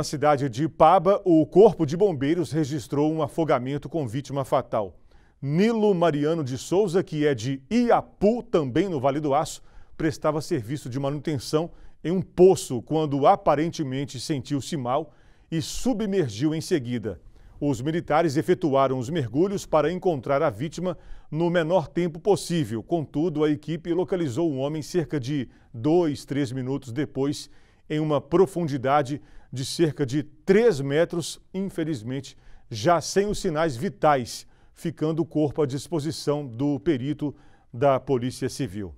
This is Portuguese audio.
Na cidade de Paba, o Corpo de Bombeiros registrou um afogamento com vítima fatal. Nilo Mariano de Souza, que é de Iapu, também no Vale do Aço, prestava serviço de manutenção em um poço quando aparentemente sentiu-se mal e submergiu em seguida. Os militares efetuaram os mergulhos para encontrar a vítima no menor tempo possível. Contudo, a equipe localizou o homem cerca de dois, três minutos depois em uma profundidade de cerca de 3 metros, infelizmente, já sem os sinais vitais, ficando o corpo à disposição do perito da Polícia Civil.